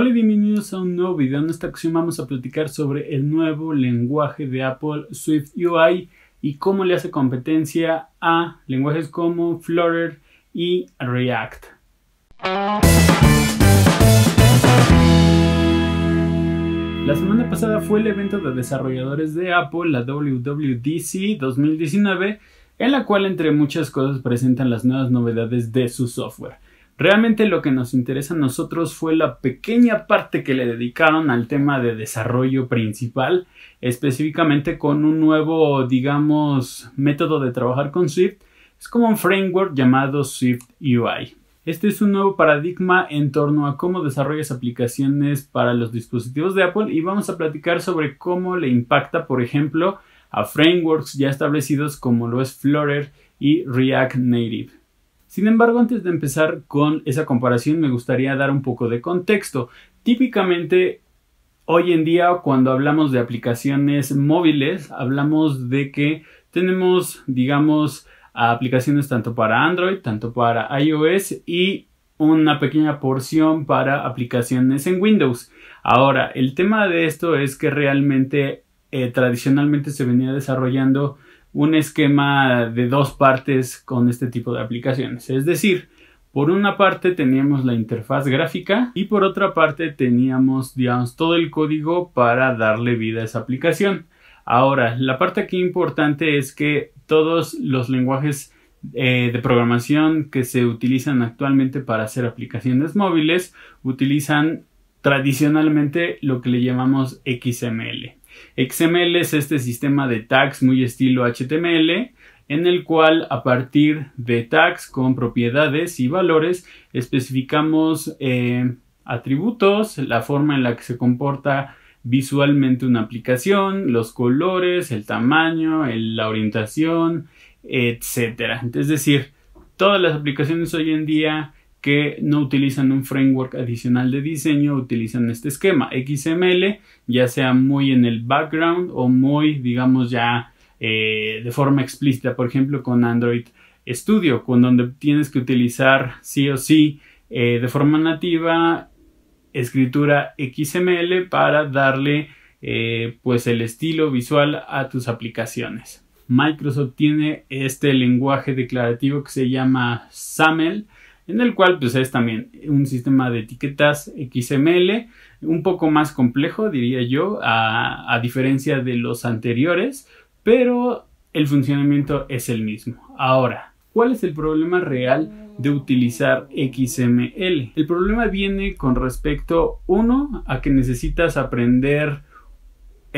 Hola y bienvenidos a un nuevo video. En esta ocasión vamos a platicar sobre el nuevo lenguaje de Apple Swift UI y cómo le hace competencia a lenguajes como Flutter y React. La semana pasada fue el evento de desarrolladores de Apple, la WWDC 2019, en la cual entre muchas cosas presentan las nuevas novedades de su software. Realmente lo que nos interesa a nosotros fue la pequeña parte que le dedicaron al tema de desarrollo principal, específicamente con un nuevo, digamos, método de trabajar con Swift. Es como un framework llamado Swift UI. Este es un nuevo paradigma en torno a cómo desarrollas aplicaciones para los dispositivos de Apple y vamos a platicar sobre cómo le impacta, por ejemplo, a frameworks ya establecidos como lo es Flutter y React Native. Sin embargo, antes de empezar con esa comparación, me gustaría dar un poco de contexto. Típicamente, hoy en día, cuando hablamos de aplicaciones móviles, hablamos de que tenemos, digamos, aplicaciones tanto para Android, tanto para iOS y una pequeña porción para aplicaciones en Windows. Ahora, el tema de esto es que realmente eh, tradicionalmente se venía desarrollando un esquema de dos partes con este tipo de aplicaciones. Es decir, por una parte teníamos la interfaz gráfica y por otra parte teníamos, digamos, todo el código para darle vida a esa aplicación. Ahora, la parte aquí importante es que todos los lenguajes eh, de programación que se utilizan actualmente para hacer aplicaciones móviles utilizan tradicionalmente lo que le llamamos XML. XML es este sistema de tags muy estilo HTML en el cual a partir de tags con propiedades y valores especificamos eh, atributos, la forma en la que se comporta visualmente una aplicación, los colores, el tamaño, la orientación, etcétera. Es decir, todas las aplicaciones hoy en día que no utilizan un framework adicional de diseño, utilizan este esquema XML, ya sea muy en el background o muy, digamos, ya eh, de forma explícita, por ejemplo, con Android Studio, con donde tienes que utilizar sí o sí eh, de forma nativa escritura XML para darle eh, pues el estilo visual a tus aplicaciones. Microsoft tiene este lenguaje declarativo que se llama SAML, en el cual pues es también un sistema de etiquetas XML un poco más complejo diría yo a, a diferencia de los anteriores pero el funcionamiento es el mismo. Ahora, ¿cuál es el problema real de utilizar XML? El problema viene con respecto, uno, a que necesitas aprender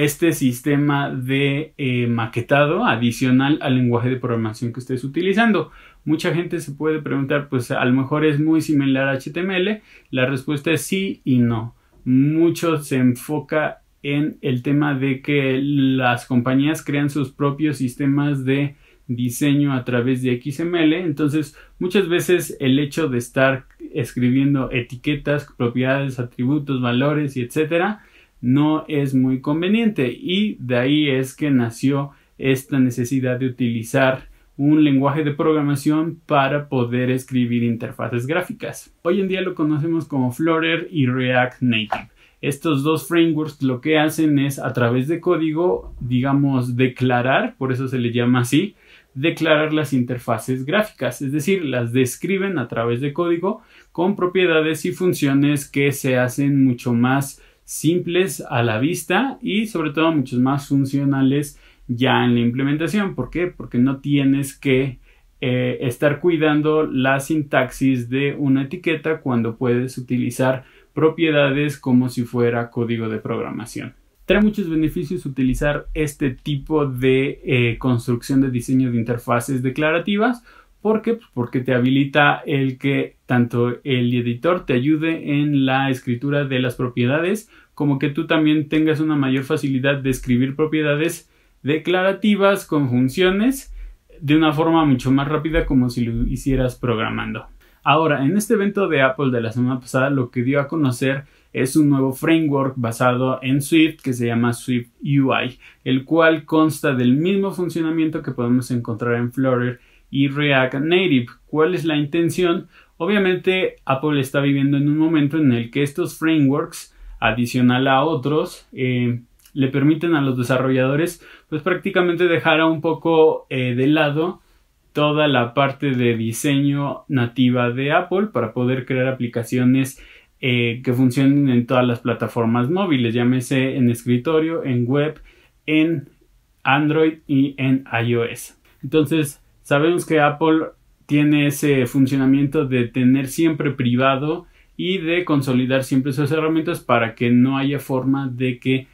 este sistema de eh, maquetado adicional al lenguaje de programación que estés utilizando. Mucha gente se puede preguntar, pues a lo mejor es muy similar a HTML. La respuesta es sí y no. Mucho se enfoca en el tema de que las compañías crean sus propios sistemas de diseño a través de XML. Entonces, muchas veces el hecho de estar escribiendo etiquetas, propiedades, atributos, valores y etcétera, no es muy conveniente y de ahí es que nació esta necesidad de utilizar un lenguaje de programación para poder escribir interfaces gráficas. Hoy en día lo conocemos como Flutter y React Native. Estos dos frameworks lo que hacen es a través de código, digamos, declarar, por eso se le llama así, declarar las interfaces gráficas, es decir, las describen a través de código con propiedades y funciones que se hacen mucho más simples a la vista y sobre todo muchos más funcionales ya en la implementación. ¿Por qué? Porque no tienes que eh, estar cuidando la sintaxis de una etiqueta cuando puedes utilizar propiedades como si fuera código de programación. Trae muchos beneficios utilizar este tipo de eh, construcción de diseño de interfaces declarativas. ¿Por qué? Pues porque te habilita el que tanto el editor te ayude en la escritura de las propiedades como que tú también tengas una mayor facilidad de escribir propiedades declarativas, con funciones de una forma mucho más rápida como si lo hicieras programando. Ahora, en este evento de Apple de la semana pasada, lo que dio a conocer es un nuevo framework basado en Swift que se llama Swift UI, el cual consta del mismo funcionamiento que podemos encontrar en Flutter y React Native. ¿Cuál es la intención? Obviamente Apple está viviendo en un momento en el que estos frameworks adicional a otros, eh, le permiten a los desarrolladores pues prácticamente dejar a un poco eh, de lado toda la parte de diseño nativa de Apple para poder crear aplicaciones eh, que funcionen en todas las plataformas móviles, llámese en escritorio, en web, en Android y en iOS. Entonces, sabemos que Apple tiene ese funcionamiento de tener siempre privado y de consolidar siempre sus herramientas para que no haya forma de que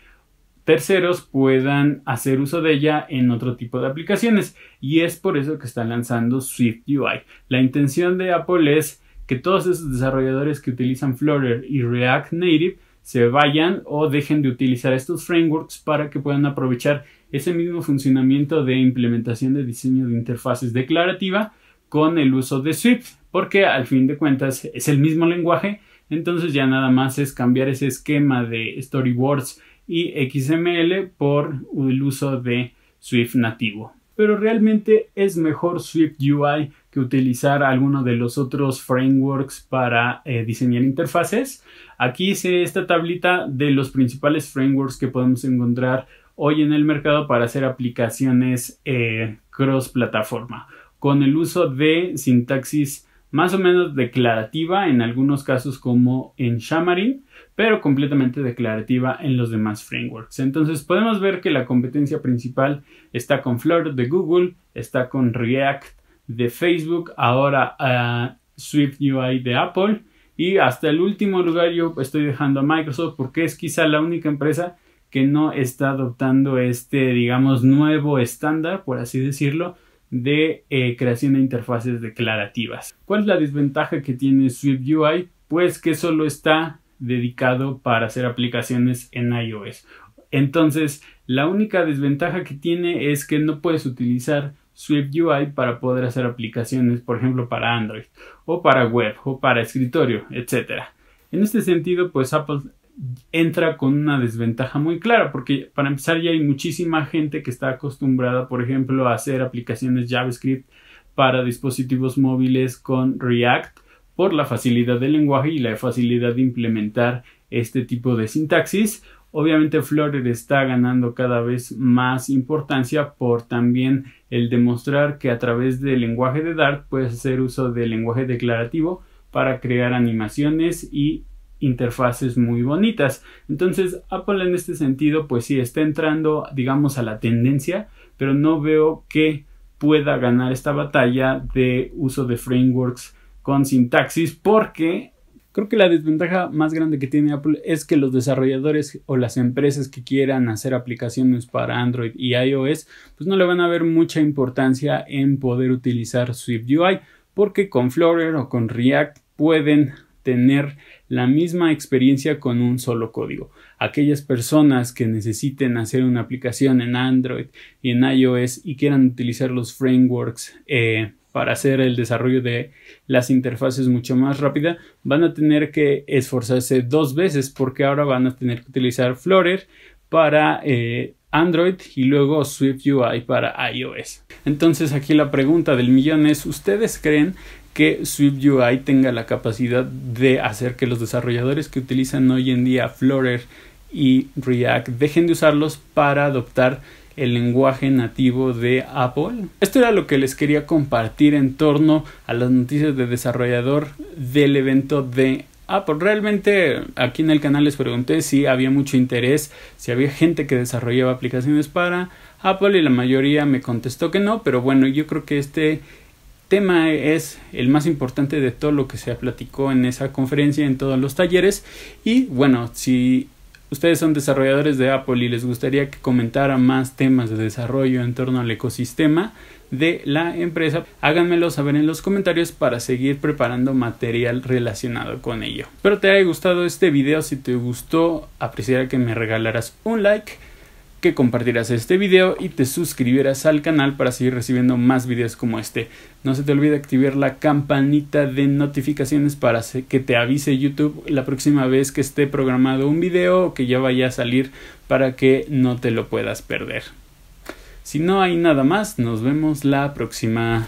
terceros puedan hacer uso de ella en otro tipo de aplicaciones y es por eso que están lanzando Swift UI. La intención de Apple es que todos esos desarrolladores que utilizan Flutter y React Native se vayan o dejen de utilizar estos frameworks para que puedan aprovechar ese mismo funcionamiento de implementación de diseño de interfaces declarativa con el uso de Swift porque al fin de cuentas es el mismo lenguaje, entonces ya nada más es cambiar ese esquema de storyboards y XML por el uso de Swift nativo. Pero realmente es mejor Swift UI que utilizar alguno de los otros frameworks para eh, diseñar interfaces. Aquí hice esta tablita de los principales frameworks que podemos encontrar hoy en el mercado para hacer aplicaciones eh, cross plataforma con el uso de sintaxis más o menos declarativa en algunos casos como en Xamarin, pero completamente declarativa en los demás frameworks. Entonces podemos ver que la competencia principal está con Flutter de Google, está con React de Facebook, ahora ah, Swift UI de Apple y hasta el último lugar yo estoy dejando a Microsoft porque es quizá la única empresa que no está adoptando este, digamos, nuevo estándar, por así decirlo, de eh, creación de interfaces declarativas. ¿Cuál es la desventaja que tiene Swift UI? Pues que solo está dedicado para hacer aplicaciones en iOS. Entonces, la única desventaja que tiene es que no puedes utilizar Swift UI para poder hacer aplicaciones, por ejemplo, para Android o para web o para escritorio, etc. En este sentido, pues Apple entra con una desventaja muy clara, porque para empezar ya hay muchísima gente que está acostumbrada, por ejemplo, a hacer aplicaciones JavaScript para dispositivos móviles con React por la facilidad del lenguaje y la facilidad de implementar este tipo de sintaxis. Obviamente Flutter está ganando cada vez más importancia por también el demostrar que a través del lenguaje de Dart puedes hacer uso del lenguaje declarativo para crear animaciones y interfaces muy bonitas. Entonces Apple en este sentido pues sí está entrando digamos a la tendencia, pero no veo que pueda ganar esta batalla de uso de frameworks con sintaxis porque creo que la desventaja más grande que tiene Apple es que los desarrolladores o las empresas que quieran hacer aplicaciones para Android y iOS pues no le van a ver mucha importancia en poder utilizar Swift UI porque con Flutter o con React pueden tener la misma experiencia con un solo código. Aquellas personas que necesiten hacer una aplicación en Android y en iOS y quieran utilizar los frameworks eh, para hacer el desarrollo de las interfaces mucho más rápida, van a tener que esforzarse dos veces porque ahora van a tener que utilizar Flutter para eh, Android y luego SwiftUI para iOS. Entonces aquí la pregunta del millón es, ¿ustedes creen que SwiftUI tenga la capacidad de hacer que los desarrolladores que utilizan hoy en día Flutter y React dejen de usarlos para adoptar el lenguaje nativo de Apple. Esto era lo que les quería compartir en torno a las noticias de desarrollador del evento de Apple. Realmente aquí en el canal les pregunté si había mucho interés, si había gente que desarrollaba aplicaciones para Apple y la mayoría me contestó que no, pero bueno, yo creo que este tema es el más importante de todo lo que se platicó en esa conferencia, en todos los talleres. Y bueno, si ustedes son desarrolladores de Apple y les gustaría que comentara más temas de desarrollo en torno al ecosistema de la empresa, háganmelo saber en los comentarios para seguir preparando material relacionado con ello. Espero te haya gustado este video, si te gustó, apreciaría que me regalaras un like que compartirás este video y te suscribieras al canal para seguir recibiendo más videos como este. No se te olvide activar la campanita de notificaciones para que te avise YouTube la próxima vez que esté programado un video o que ya vaya a salir para que no te lo puedas perder. Si no hay nada más, nos vemos la próxima.